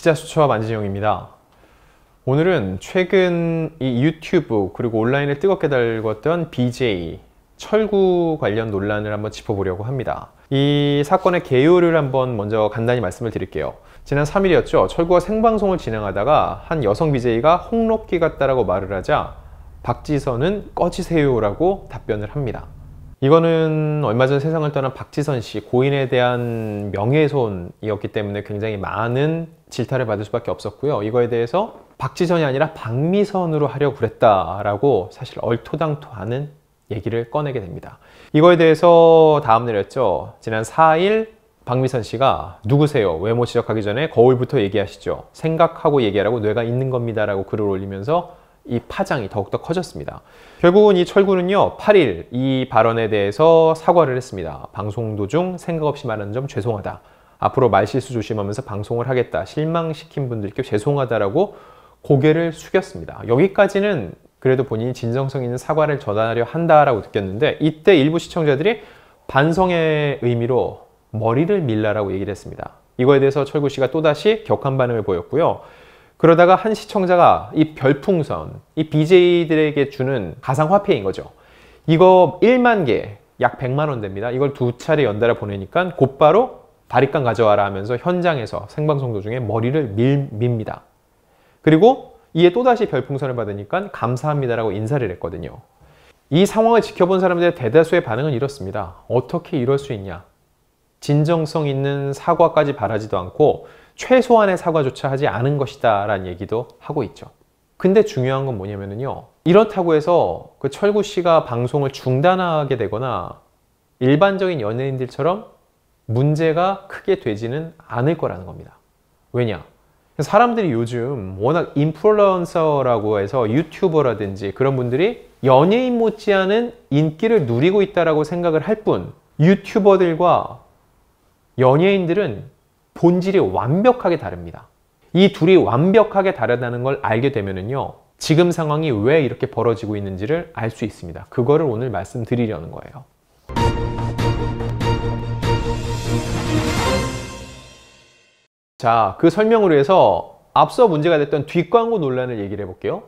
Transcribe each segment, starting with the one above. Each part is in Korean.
기자수첩 안진영입니다. 오늘은 최근 이 유튜브 그리고 온라인을 뜨겁게 달궜던 BJ 철구 관련 논란을 한번 짚어보려고 합니다. 이 사건의 개요를 한번 먼저 간단히 말씀을 드릴게요. 지난 3일이었죠. 철구가 생방송을 진행하다가 한 여성 BJ가 홍록기 같다라고 말을 하자 박지선은 꺼지세요라고 답변을 합니다. 이거는 얼마 전 세상을 떠난 박지선 씨 고인에 대한 명예훼손이었기 때문에 굉장히 많은 질타를 받을 수밖에 없었고요. 이거에 대해서 박지선이 아니라 박미선으로 하려고 그랬다라고 사실 얼토당토하는 얘기를 꺼내게 됩니다. 이거에 대해서 다음 내렸죠. 지난 4일 박미선 씨가 누구세요? 외모 지적하기 전에 거울부터 얘기하시죠. 생각하고 얘기하라고 뇌가 있는 겁니다라고 글을 올리면서 이 파장이 더욱더 커졌습니다. 결국은 이철구는요 8일 이 발언에 대해서 사과를 했습니다. 방송 도중 생각 없이 말하는 점 죄송하다. 앞으로 말실수 조심하면서 방송을 하겠다. 실망시킨 분들께 죄송하다라고 고개를 숙였습니다. 여기까지는 그래도 본인이 진정성 있는 사과를 전하려 한다라고 느꼈는데 이때 일부 시청자들이 반성의 의미로 머리를 밀라라고 얘기를 했습니다. 이거에 대해서 철구 씨가 또다시 격한 반응을 보였고요. 그러다가 한 시청자가 이 별풍선, 이 BJ들에게 주는 가상화폐인 거죠. 이거 1만 개, 약 100만 원 됩니다. 이걸 두 차례 연달아 보내니까 곧바로 바리깡 가져와라 하면서 현장에서 생방송 도중에 머리를 밀, 밉니다. 그리고 이에 또다시 별풍선을 받으니까 감사합니다라고 인사를 했거든요. 이 상황을 지켜본 사람들의 대다수의 반응은 이렇습니다. 어떻게 이럴 수 있냐? 진정성 있는 사과까지 바라지도 않고 최소한의 사과조차 하지 않은 것이다 라는 얘기도 하고 있죠. 근데 중요한 건 뭐냐면요. 이렇다고 해서 그 철구 씨가 방송을 중단하게 되거나 일반적인 연예인들처럼 문제가 크게 되지는 않을 거라는 겁니다. 왜냐? 사람들이 요즘 워낙 인플루언서라고 해서 유튜버라든지 그런 분들이 연예인 못지않은 인기를 누리고 있다라고 생각을 할 뿐 유튜버들과 연예인들은 본질이 완벽하게 다릅니다. 이 둘이 완벽하게 다르다는 걸 알게 되면은요. 지금 상황이 왜 이렇게 벌어지고 있는지를 알 수 있습니다. 그거를 오늘 말씀드리려는 거예요. 자, 그 설명을 위해서 앞서 문제가 됐던 뒷광고 논란을 얘기를 해볼게요.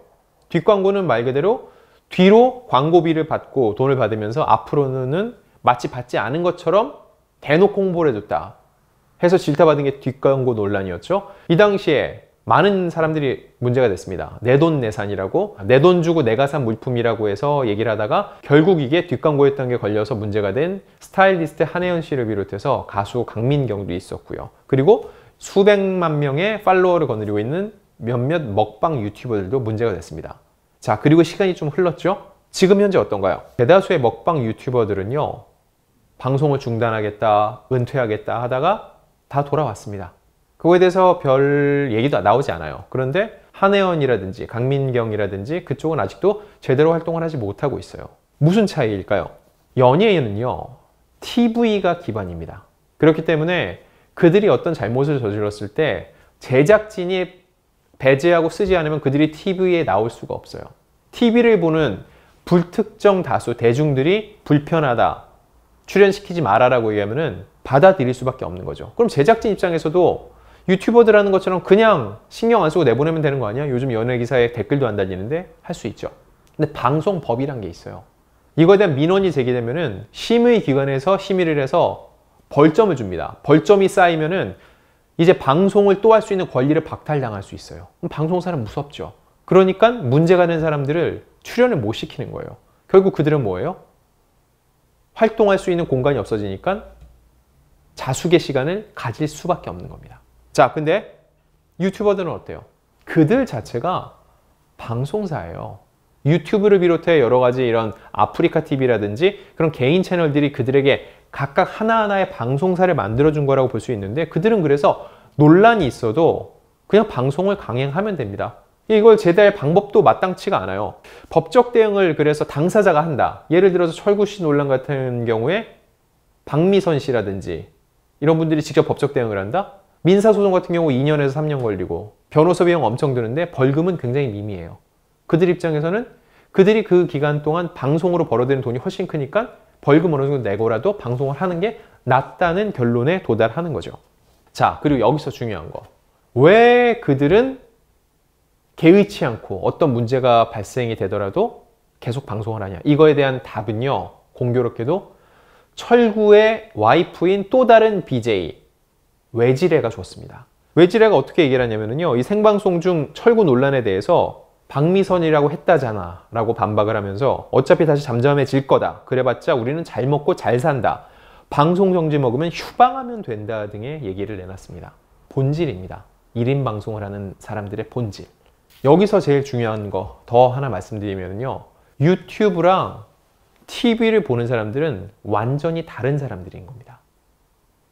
뒷광고는 말 그대로 뒤로 광고비를 받고 돈을 받으면서 앞으로는 마치 받지 않은 것처럼 대놓고 홍보를 해줬다. 해서 질타받은 게 뒷광고 논란이었죠. 이 당시에 많은 사람들이 문제가 됐습니다. 내 돈 내산이라고 내 돈 주고 내가 산 물품이라고 해서 얘기를 하다가 결국 이게 뒷광고였던 게 걸려서 문제가 된 스타일리스트 한혜연 씨를 비롯해서 가수 강민경도 있었고요. 그리고 수백만 명의 팔로워를 거느리고 있는 몇몇 먹방 유튜버들도 문제가 됐습니다. 자 그리고 시간이 좀 흘렀죠? 지금 현재 어떤가요? 대다수의 먹방 유튜버들은요 방송을 중단하겠다 은퇴하겠다 하다가 다 돌아왔습니다. 그거에 대해서 별 얘기도 나오지 않아요. 그런데 한혜원이라든지 강민경이라든지 그쪽은 아직도 제대로 활동을 하지 못하고 있어요. 무슨 차이일까요? 연예인은요, TV가 기반입니다. 그렇기 때문에 그들이 어떤 잘못을 저질렀을 때 제작진이 배제하고 쓰지 않으면 그들이 TV에 나올 수가 없어요. TV를 보는 불특정 다수 대중들이 불편하다, 출연시키지 마라라고 얘기하면은 받아들일 수밖에 없는 거죠. 그럼 제작진 입장에서도 유튜버들하는 것처럼 그냥 신경 안 쓰고 내보내면 되는 거 아니야? 요즘 연예 기사에 댓글도 안 달리는데 할 수 있죠. 근데 방송법이란 게 있어요. 이거에 대한 민원이 제기되면은 심의 기관에서 심의를 해서 벌점을 줍니다. 벌점이 쌓이면은 이제 방송을 또 할 수 있는 권리를 박탈당할 수 있어요. 방송사는 무섭죠. 그러니까 문제가 된 사람들을 출연을 못 시키는 거예요. 결국 그들은 뭐예요? 활동할 수 있는 공간이 없어지니까 자숙의 시간을 가질 수밖에 없는 겁니다. 자, 근데 유튜버들은 어때요? 그들 자체가 방송사예요. 유튜브를 비롯해 여러 가지 이런 아프리카 TV라든지 그런 개인 채널들이 그들에게 각각 하나하나의 방송사를 만들어준 거라고 볼 수 있는데 그들은 그래서 논란이 있어도 그냥 방송을 강행하면 됩니다. 이걸 제대할 방법도 마땅치가 않아요. 법적 대응을 그래서 당사자가 한다. 예를 들어서 철구 씨 논란 같은 경우에 박미선 씨라든지 이런 분들이 직접 법적 대응을 한다? 민사소송 같은 경우 2년에서 3년 걸리고 변호사 비용 엄청 드는데 벌금은 굉장히 미미해요. 그들 입장에서는 그들이 그 기간 동안 방송으로 벌어들이는 돈이 훨씬 크니까 벌금 어느 정도 내고라도 방송을 하는 게 낫다는 결론에 도달하는 거죠. 자, 그리고 여기서 중요한 거. 왜 그들은 개의치 않고 어떤 문제가 발생이 되더라도 계속 방송을 하냐? 이거에 대한 답은요, 공교롭게도 철구의 와이프인 또 다른 BJ 외지래가 줬습니다. 외지래가 어떻게 얘기를 하냐면요. 이 생방송 중 철구 논란에 대해서 박미선이라고 했다잖아 라고 반박을 하면서 어차피 다시 잠잠해질 거다. 그래봤자 우리는 잘 먹고 잘 산다. 방송 정지 먹으면 휴방하면 된다 등의 얘기를 내놨습니다. 본질입니다. 1인 방송을 하는 사람들의 본질. 여기서 제일 중요한 거 더 하나 말씀드리면요. 유튜브랑 TV를 보는 사람들은 완전히 다른 사람들인 겁니다.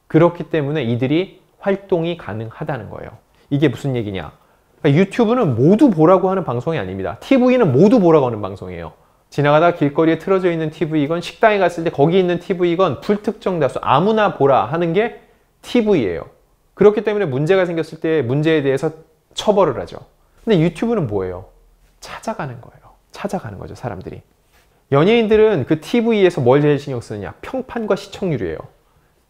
그렇기 때문에 이들이 활동이 가능하다는 거예요. 이게 무슨 얘기냐? 그러니까 유튜브는 모두 보라고 하는 방송이 아닙니다. TV는 모두 보라고 하는 방송이에요. 지나가다 길거리에 틀어져 있는 TV건 이 식당에 갔을 때 거기 있는 TV건 이 불특정 다수 아무나 보라 하는 게 TV예요. 그렇기 때문에 문제가 생겼을 때 문제에 대해서 처벌을 하죠. 근데 유튜브는 뭐예요? 찾아가는 거예요. 찾아가는 거죠, 사람들이. 연예인들은 그 TV에서 뭘 제일 신경 쓰느냐? 평판과 시청률이에요.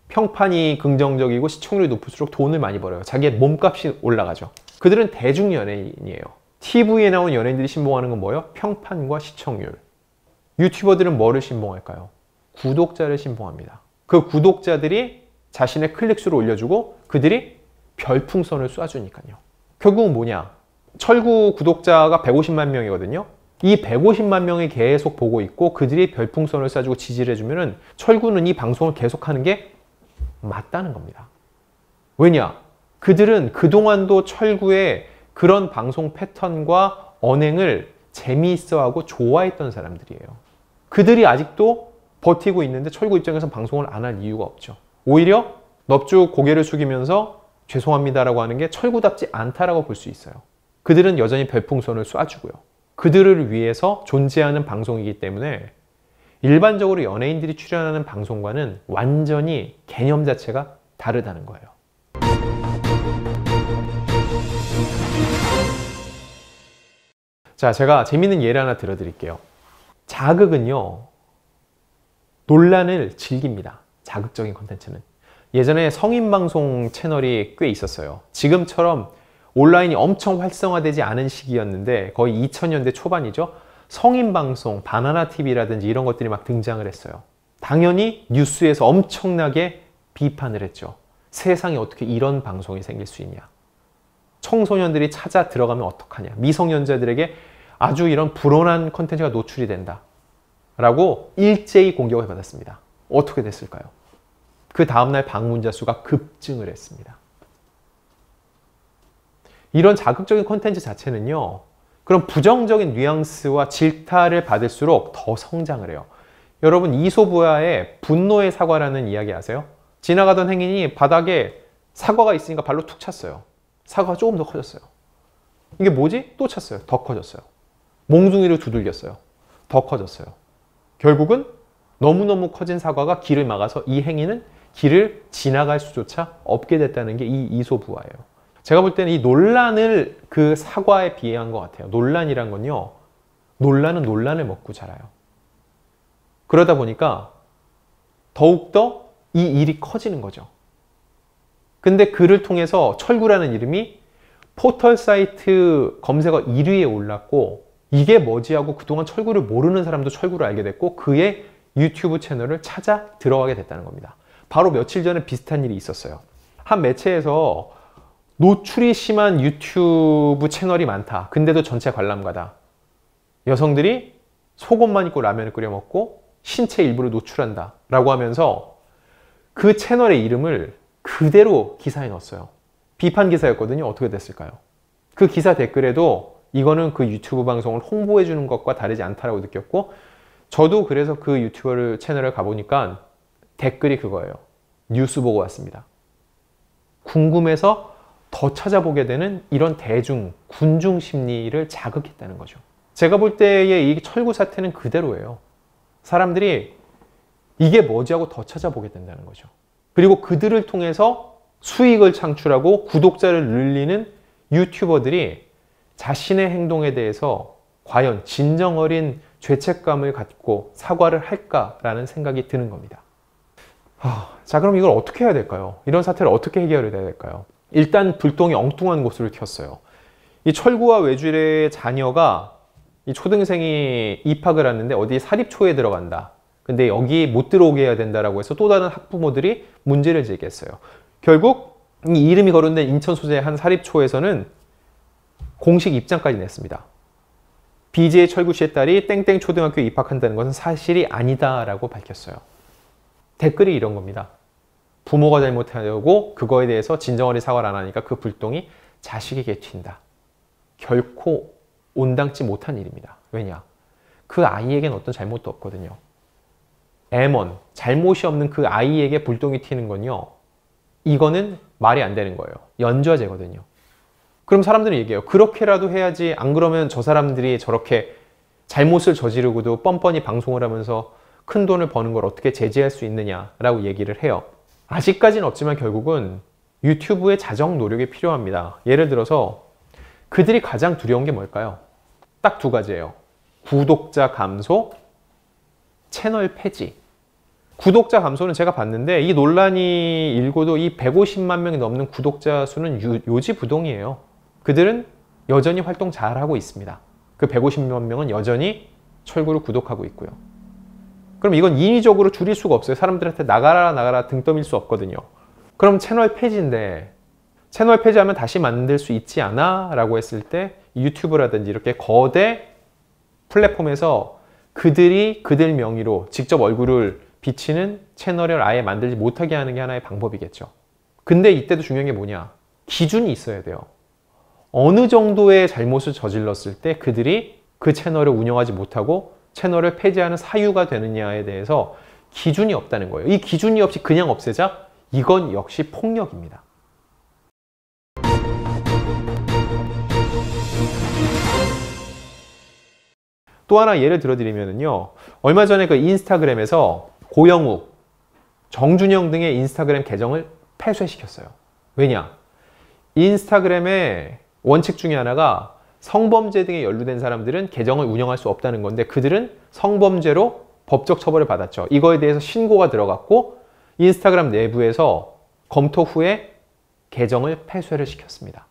평판이 긍정적이고 시청률이 높을수록 돈을 많이 벌어요. 자기의 몸값이 올라가죠. 그들은 대중 연예인이에요. TV에 나온 연예인들이 신봉하는 건 뭐예요? 평판과 시청률. 유튜버들은 뭐를 신봉할까요? 구독자를 신봉합니다. 그 구독자들이 자신의 클릭수를 올려주고 그들이 별풍선을 쏴주니까요. 결국은 뭐냐? 철구 구독자가 150만 명이거든요. 이 150만 명이 계속 보고 있고 그들이 별풍선을 쏴주고 지지를 해주면 철구는 이 방송을 계속하는 게 맞다는 겁니다. 왜냐? 그들은 그동안도 철구의 그런 방송 패턴과 언행을 재미있어하고 좋아했던 사람들이에요. 그들이 아직도 버티고 있는데 철구 입장에서 방송을 안 할 이유가 없죠. 오히려 넙죽 고개를 숙이면서 죄송합니다라고 하는 게 철구답지 않다라고 볼 수 있어요. 그들은 여전히 별풍선을 쏴주고요. 그들을 위해서 존재하는 방송이기 때문에 일반적으로 연예인들이 출연하는 방송과는 완전히 개념 자체가 다르다는 거예요. 자, 제가 재밌는 예를 하나 들어드릴게요. 자극은요, 논란을 즐깁니다. 자극적인 컨텐츠는. 예전에 성인 방송 채널이 꽤 있었어요. 지금처럼 온라인이 엄청 활성화되지 않은 시기였는데 거의 2000년대 초반이죠. 성인 방송, 바나나 TV라든지 이런 것들이 막 등장을 했어요. 당연히 뉴스에서 엄청나게 비판을 했죠. 세상에 어떻게 이런 방송이 생길 수 있냐. 청소년들이 찾아 들어가면 어떡하냐. 미성년자들에게 아주 이런 불온한 컨텐츠가 노출이 된다. 라고 일제히 공격을 받았습니다. 어떻게 됐을까요? 그 다음날 방문자 수가 급증을 했습니다. 이런 자극적인 콘텐츠 자체는요. 그런 부정적인 뉘앙스와 질타를 받을수록 더 성장을 해요. 여러분 이소부야의 분노의 사과라는 이야기 아세요? 지나가던 행인이 바닥에 사과가 있으니까 발로 툭 찼어요. 사과가 조금 더 커졌어요. 이게 뭐지? 또 찼어요. 더 커졌어요. 몽둥이를 두들겼어요. 더 커졌어요. 결국은 너무너무 커진 사과가 길을 막아서 이 행인은 길을 지나갈 수조차 없게 됐다는 게 이 이소부화예요. 제가 볼 때는 이 논란을 그 사과에 비해한 것 같아요. 논란이란 건요. 논란은 논란을 먹고 자라요. 그러다 보니까 더욱더 이 일이 커지는 거죠. 근데 그를 통해서 철구라는 이름이 포털 사이트 검색어 1위에 올랐고 이게 뭐지 하고 그동안 철구를 모르는 사람도 철구를 알게 됐고 그의 유튜브 채널을 찾아 들어가게 됐다는 겁니다. 바로 며칠 전에 비슷한 일이 있었어요. 한 매체에서 노출이 심한 유튜브 채널이 많다. 근데도 전체 관람가다. 여성들이 속옷만 입고 라면을 끓여 먹고 신체 일부를 노출한다. 라고 하면서 그 채널의 이름을 그대로 기사에 넣었어요. 비판 기사였거든요. 어떻게 됐을까요? 그 기사 댓글에도 이거는 그 유튜브 방송을 홍보해 주는 것과 다르지 않다라고 느꼈고 저도 그래서 그 유튜브 채널을 가보니까 댓글이 그거예요. 뉴스 보고 왔습니다. 궁금해서 더 찾아보게 되는 이런 대중, 군중 심리를 자극했다는 거죠. 제가 볼 때의 이 철구 사태는 그대로예요. 사람들이 이게 뭐지 하고 더 찾아보게 된다는 거죠. 그리고 그들을 통해서 수익을 창출하고 구독자를 늘리는 유튜버들이 자신의 행동에 대해서 과연 진정 어린 죄책감을 갖고 사과를 할까라는 생각이 드는 겁니다. 아, 자, 그럼 이걸 어떻게 해야 될까요? 이런 사태를 어떻게 해결해야 될까요? 일단 불똥이 엉뚱한 곳으로 튀었어요. 이 철구와 외줄의 자녀가 이 초등생이 입학을 하는데 어디 사립초에 들어간다. 근데 여기 못 들어오게 해야 된다라고 해서 또 다른 학부모들이 문제를 제기했어요. 결국 이 이름이 거론된 인천 소재의 한 사립초에서는 공식 입장까지 냈습니다. BJ 철구 씨의 딸이 땡땡 초등학교에 입학한다는 것은 사실이 아니다라고 밝혔어요. 댓글이 이런 겁니다. 부모가 잘못하려고 그거에 대해서 진정어리 사과를 안 하니까 그 불똥이 자식에게 튄다. 결코 온당치 못한 일입니다. 왜냐? 그 아이에겐 어떤 잘못도 없거든요. 애먼, 잘못이 없는 그 아이에게 불똥이 튀는 건요. 이거는 말이 안 되는 거예요. 연좌제거든요. 그럼 사람들이 얘기해요. 그렇게라도 해야지 안 그러면 저 사람들이 저렇게 잘못을 저지르고도 뻔뻔히 방송을 하면서 큰 돈을 버는 걸 어떻게 제재할 수 있느냐라고 얘기를 해요. 아직까지는 없지만 결국은 유튜브의 자정 노력이 필요합니다. 예를 들어서 그들이 가장 두려운 게 뭘까요? 딱 두 가지예요. 구독자 감소, 채널 폐지. 구독자 감소는 제가 봤는데 이 논란이 일고도 이 150만 명이 넘는 구독자 수는 유, 요지부동이에요. 그들은 여전히 활동 잘하고 있습니다. 그 150만 명은 여전히 철구를 구독하고 있고요. 그럼 이건 인위적으로 줄일 수가 없어요. 사람들한테 나가라 나가라 등 떠밀 수 없거든요. 그럼 채널 폐지인데 채널 폐지하면 다시 만들 수 있지 않아? 라고 했을 때 유튜브라든지 이렇게 거대 플랫폼에서 그들이 그들 명의로 직접 얼굴을 비치는 채널을 아예 만들지 못하게 하는 게 하나의 방법이겠죠. 근데 이때도 중요한 게 뭐냐? 기준이 있어야 돼요. 어느 정도의 잘못을 저질렀을 때 그들이 그 채널을 운영하지 못하고 채널을 폐지하는 사유가 되느냐에 대해서 기준이 없다는 거예요. 이 기준이 없이 그냥 없애자? 이건 역시 폭력입니다. 또 하나 예를 들어드리면요. 얼마 전에 그 인스타그램에서 고영욱, 정준영 등의 인스타그램 계정을 폐쇄시켰어요. 왜냐? 인스타그램의 원칙 중에 하나가 성범죄 등에 연루된 사람들은 계정을 운영할 수 없다는 건데 그들은 성범죄로 법적 처벌을 받았죠. 이거에 대해서 신고가 들어갔고 인스타그램 내부에서 검토 후에 계정을 폐쇄를 시켰습니다.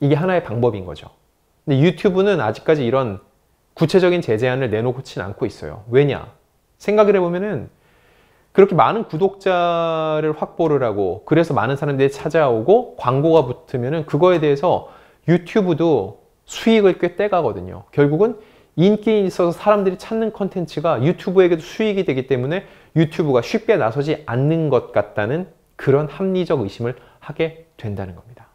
이게 하나의 방법인 거죠. 근데 유튜브는 아직까지 이런 구체적인 제재안을 내놓고 있친 않고 있어요. 왜냐? 생각을 해보면은 그렇게 많은 구독자를 확보를 하고 그래서 많은 사람들이 찾아오고 광고가 붙으면은 그거에 대해서 유튜브도 수익을 꽤 떼가거든요. 결국은 인기 있어서 사람들이 찾는 컨텐츠가 유튜브에게도 수익이 되기 때문에 유튜브가 쉽게 나서지 않는 것 같다는 그런 합리적 의심을 하게 된다는 겁니다.